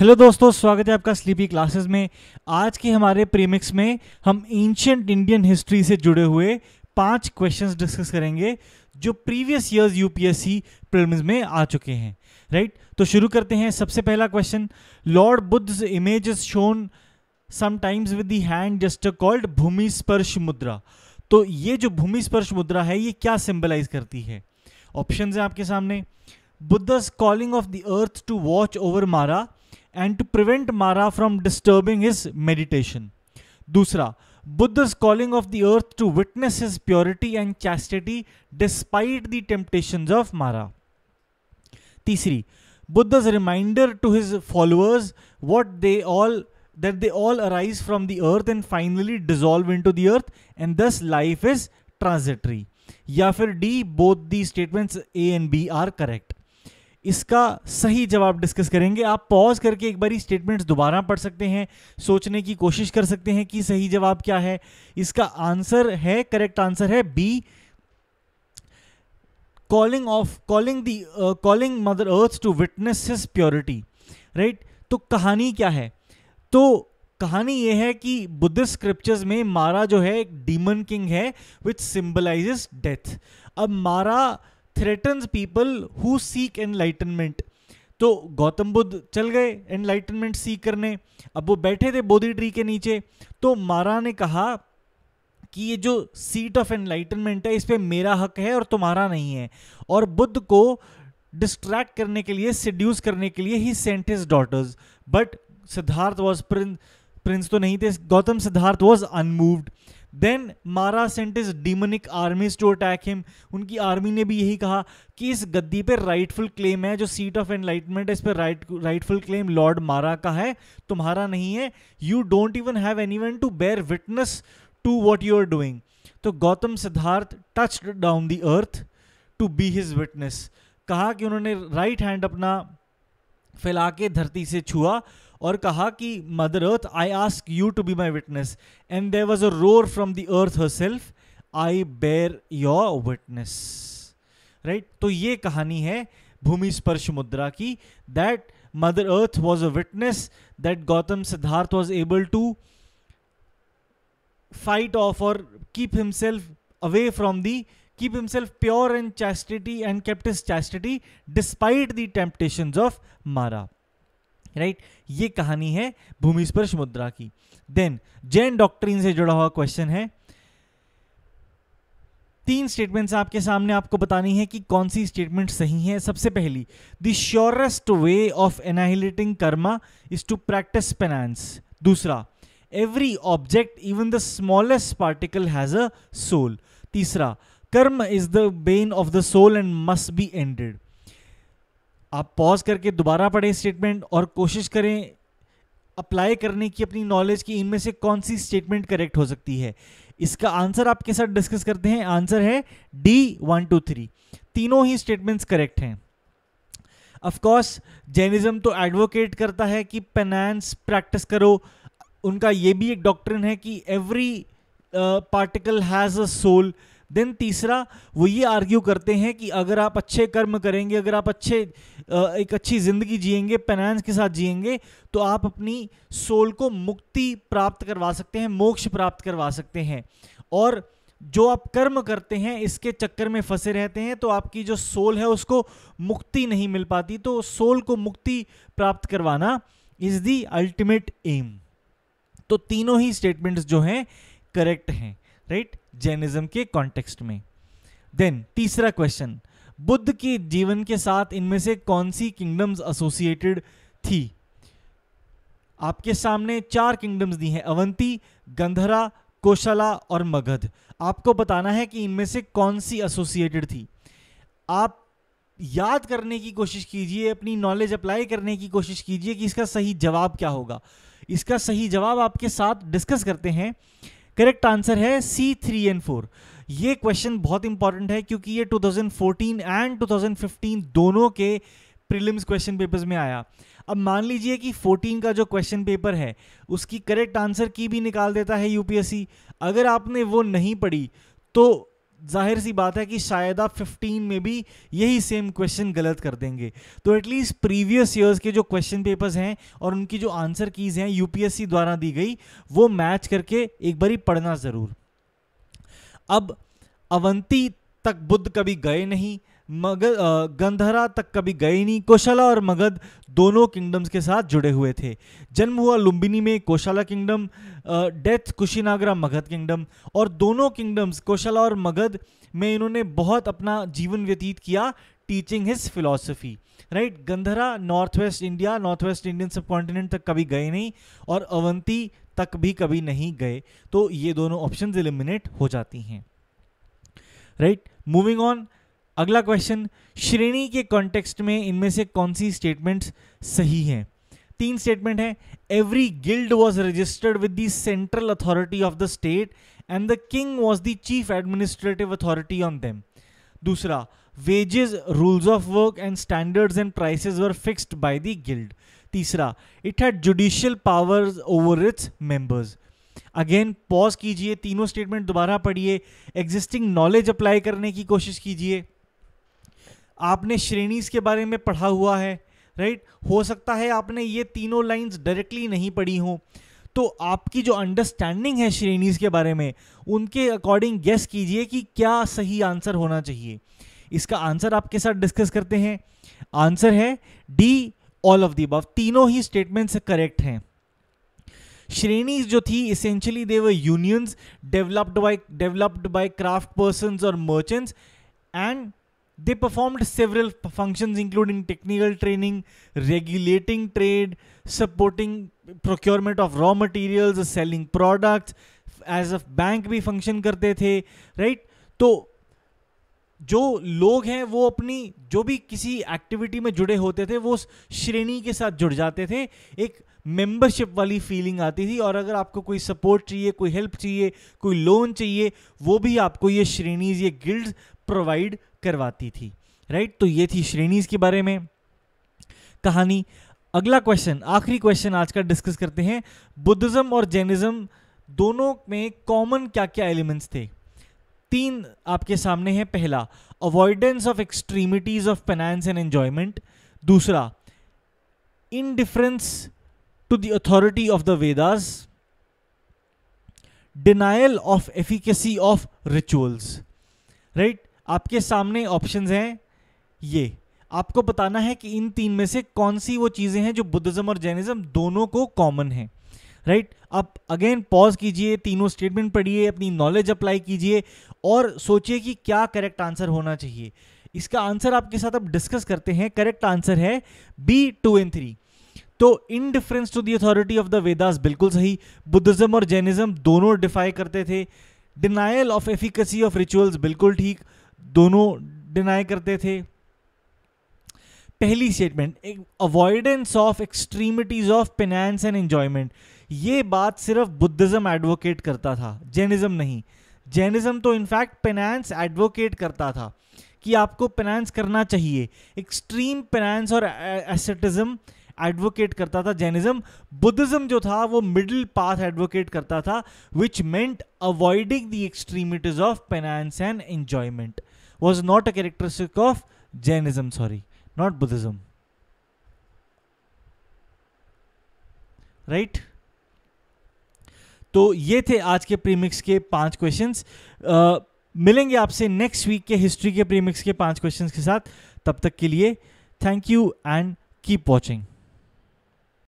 Hello दोस्तों स्वागत है आपका स्लीपी क्लासेस में आज के हमारे प्रीमिक्स में हम एंशंट इंडियन हिस्ट्री से जुड़े हुए पांच क्वेश्चंस डिस्कस करेंगे जो प्रीवियस ईयर्स यूपीएससी प्रिलिम्स में आ चुके हैं राइट तो शुरू करते हैं सबसे पहला question Lord Buddha image is shown sometimes with the hand just called bhumi स्पर्श मुद्रा तो ये जो भूमि स्पर्श मुद्रा है ये क्या सिंबलाइज करती है ऑप्शन है आपके सामने Buddha's calling off the earth to watch over Mara and to prevent Mara from disturbing his meditation. Dusra, Buddha's calling of the earth to witness his purity and chastity despite the temptations of Mara. Tisri, Buddha's reminder to his followers what they all that they all arise from the earth and finally dissolve into the earth and thus life is transitory. Yafir D, both these statements A and B are correct. इसका सही जवाब discuss करेंगे आप pause करके एक बार statements दोबारा पढ़ सकते हैं सोचने की कोशिश कर सकते हैं कि सही जवाब क्या है इसका आंसर है करेक्ट आंसर है B calling off calling the calling mother earth to witness his purity right तो कहानी क्या है तो कहानी यह है कि बुद्धिस्ट स्क्रिप्चर्स में मारा जो है एक डीमन किंग है विच सिंबलाइजेस डेथ अब Mara threatens people who seek enlightenment तो गौतम बुद्ध चल गए एनलाइटनमेंट सीख करने अब वो बैठे थे बोधी ट्री के नीचे तो मारा ने कहा कि ये जो सीट ऑफ एनलाइटनमेंट है इस पर मेरा हक है और तुम्हारा नहीं है और बुद्ध को डिस्ट्रैक्ट करने के लिए सिड्यूस करने के लिए ही sent his daughters but Siddhartha was prince prince तो नहीं थे Gautam Siddhartha was unmoved then Mara sent is demonic armies to attack him उनकी आर्मी ने भी यही कहा कि इस गद्दी पे राइटफुल क्लेम है जो सीट ऑफ एनलाइटमेंट है इस पर राइट राइटफुल क्लेम लॉर्ड मारा का है तुम्हारा नहीं है you don't even have anyone to bear witness to what you are doing तो Gautam Siddhartha touch down the earth to be his witness कहा कि उन्होंने राइट right हैंड अपना फैला के धरती से छुआ और कहा कि Mother Earth I ask you to be my witness and there was a roar from the earth herself I bear your witness right तो ये कहानी है भूमि स्पर्श मुद्रा की that Mother Earth was a witness that Gautam Siddhartha was able to fight off और keep himself away from the keep himself pure in chastity and kept his chastity despite the temptations of Mara. Right right? ये कहानी है भूमि स्पर्श मुद्रा की then Jain doctrine से जुड़ा हुआ question है तीन स्टेटमेंट्स आपके सामने आपको बतानी है कि कौन सी स्टेटमेंट सही है सबसे पहली the surest way of annihilating karma is to practise penance दूसरा every object even the smallest particle has a soul तीसरा karma is the bane of the soul and must be ended आप पॉज करके दोबारा पढ़ें स्टेटमेंट और कोशिश करें अप्लाई करने की अपनी नॉलेज की इनमें से कौन सी स्टेटमेंट करेक्ट हो सकती है इसका आंसर आपके साथ डिस्कस करते हैं आंसर है डी वन टू थ्री तीनों ही स्टेटमेंट्स करेक्ट हैं ऑफकोर्स जैनिज़्म तो एडवोकेट करता है कि पेनांस प्रैक्टिस करो उनका ये भी एक डॉक्ट्रिन है कि every particle has a soul then तीसरा वो ये आर्ग्यू करते हैं कि अगर आप अच्छे कर्म करेंगे अगर आप अच्छे एक अच्छी ज़िंदगी जिएंगे पेनांस के साथ जिएंगे तो आप अपनी सोल को मुक्ति प्राप्त करवा सकते हैं मोक्ष प्राप्त करवा सकते हैं और जो आप कर्म करते हैं इसके चक्कर में फंसे रहते हैं तो आपकी जो सोल है उसको मुक्ति नहीं मिल पाती तो सोल को मुक्ति प्राप्त करवाना इज़ द अल्टीमेट एम तो तीनों ही स्टेटमेंट्स जो हैं करेक्ट हैं राइट जैनिज्म के कॉन्टेक्स्ट में देन तीसरा क्वेश्चन बुद्ध के जीवन के साथ इनमें से कौन सी किंगडम्स एसोसिएटेड थी आपके सामने चार किंगडम्स दी हैं अवंती गंधरा कोशला और मगध आपको बताना है कि इनमें से कौन सी एसोसिएटेड थी आप याद करने की कोशिश कीजिए अपनी नॉलेज अप्लाई करने की कोशिश कीजिए कि इसका सही जवाब क्या होगा इसका सही जवाब आपके साथ डिस्कस करते हैं करेक्ट आंसर है सी थ्री एंड फोर ये क्वेश्चन बहुत इंपॉर्टेंट है क्योंकि ये 2014 एंड 2015 दोनों के प्रीलिम्स क्वेश्चन पेपर्स में आया अब मान लीजिए कि 14 का जो क्वेश्चन पेपर है उसकी करेक्ट आंसर की भी निकाल देता है यूपीएससी अगर आपने वो नहीं पढ़ी तो जाहिर सी बात है कि शायद आप 15 में भी यही सेम क्वेश्चन गलत कर देंगे तो एटलीस्ट प्रीवियस ईयर्स के जो क्वेश्चन पेपर्स हैं और उनकी जो आंसर कीज हैं यूपीएससी द्वारा दी गई वो मैच करके एक बारी पढ़ना ज़रूर अब अवंती तक बुद्ध कभी गए नहीं मगध गंधरा तक कभी गए नहीं कौशाला और मगध दोनों किंगडम्स के साथ जुड़े हुए थे जन्म हुआ लुम्बिनी में Kosala kingdom death Kushinagara Magadha kingdom और दोनों किंगडम्स कौशाला और मगध में इन्होंने बहुत अपना जीवन व्यतीत किया teaching his philosophy right Gandhara north west India north west Indian subcontinent तक कभी गए नहीं और अवंती तक भी कभी नहीं गए तो ये दोनों ऑप्शन एलिमिनेट हो जाती हैं राइट मूविंग ऑन अगला क्वेश्चन श्रेणी के कॉन्टेक्स्ट में इनमें से कौन सी स्टेटमेंट्स सही हैं तीन स्टेटमेंट है every guild was registered with the central authority of the state and the king was the chief administrative authority on them दूसरा wages rules of work and standards and prices were fixed by the guild तीसरा it had judicial powers over its members again pause कीजिए तीनों statement दोबारा पढ़िए existing knowledge apply करने की कोशिश कीजिए आपने श्रेणीज के बारे में पढ़ा हुआ है राइट हो सकता है आपने ये तीनों लाइंस डायरेक्टली नहीं पढ़ी हो तो आपकी जो अंडरस्टैंडिंग है श्रेणीज के बारे में उनके अकॉर्डिंग गेस कीजिए कि क्या सही आंसर होना चाहिए इसका आंसर आपके साथ डिस्कस करते हैं आंसर है डी ऑल ऑफ दी तीनों ही स्टेटमेंट्स करेक्ट हैं श्रेणीज जो थी essentially they were unions developed by developed by craft person और merchants and They performed several functions including technical training, regulating trade, supporting procurement of raw materials, selling products, as a bank भी function करते थे right तो जो लोग हैं वो अपनी जो भी किसी एक्टिविटी में जुड़े होते थे वो श्रेणी के साथ जुड़ जाते थे एक मेंबरशिप वाली फीलिंग आती थी और अगर आपको कोई सपोर्ट चाहिए कोई हेल्प चाहिए कोई लोन चाहिए वो भी आपको ये श्रेणीज ये गिल्ड्स प्रोवाइड करवाती थी राइट तो ये थी श्रेणीज के बारे में कहानी अगला क्वेश्चन आखिरी क्वेश्चन आज का डिस्कस करते हैं बुद्धिज्म और जैनिज्म दोनों में कॉमन क्या क्या एलिमेंट्स थे तीन आपके सामने हैं पहला avoidance of extremities of penance and enjoyment दूसरा indifference to the authority of the Vedas denial of efficacy of rituals right आपके सामने ऑप्शन हैं ये आपको बताना है कि इन तीन में से कौन सी वो चीज़ें हैं जो बुद्धिज़्म और जैनिज़्म दोनों को कॉमन है राइट right? आप अगेन पॉज कीजिए तीनों स्टेटमेंट पढ़िए अपनी नॉलेज अप्लाई कीजिए और सोचिए कि क्या करेक्ट आंसर होना चाहिए इसका आंसर आपके साथ अब डिस्कस करते हैं करेक्ट आंसर है बी टू एंड थ्री तो indifference to the authority of the Vedas बिल्कुल सही बुद्धिज्म और जैनिज्म दोनों डिफाई करते थे denial of efficacy of rituals बिल्कुल ठीक दोनों डिनाई करते थे पहली स्टेटमेंट एक avoidance of extremities of penance and enjoyment ये बात सिर्फ बुद्धिज़्म एडवोकेट करता था जैनिज़्म नहीं जैनिज़्म तो इनफैक्ट फिनेंस एडवोकेट करता था कि आपको फिनेंस करना चाहिए एक्सट्रीम फिनेंस और एसेटिज्म एडवोकेट करता था जैनिज़्म बुद्धिज़्म जो था वो मिडिल पाथ एडवोकेट करता था which meant avoiding the extremities of penance and enjoyment was not a characteristic of Jainism, sorry, not Buddhism. Right तो ये थे आज के प्रीमिक्स के पांच क्वेश्चंस मिलेंगे आपसे नेक्स्ट वीक के हिस्ट्री के प्रीमिक्स के पांच क्वेश्चंस के साथ तब तक के लिए thank you and keep watching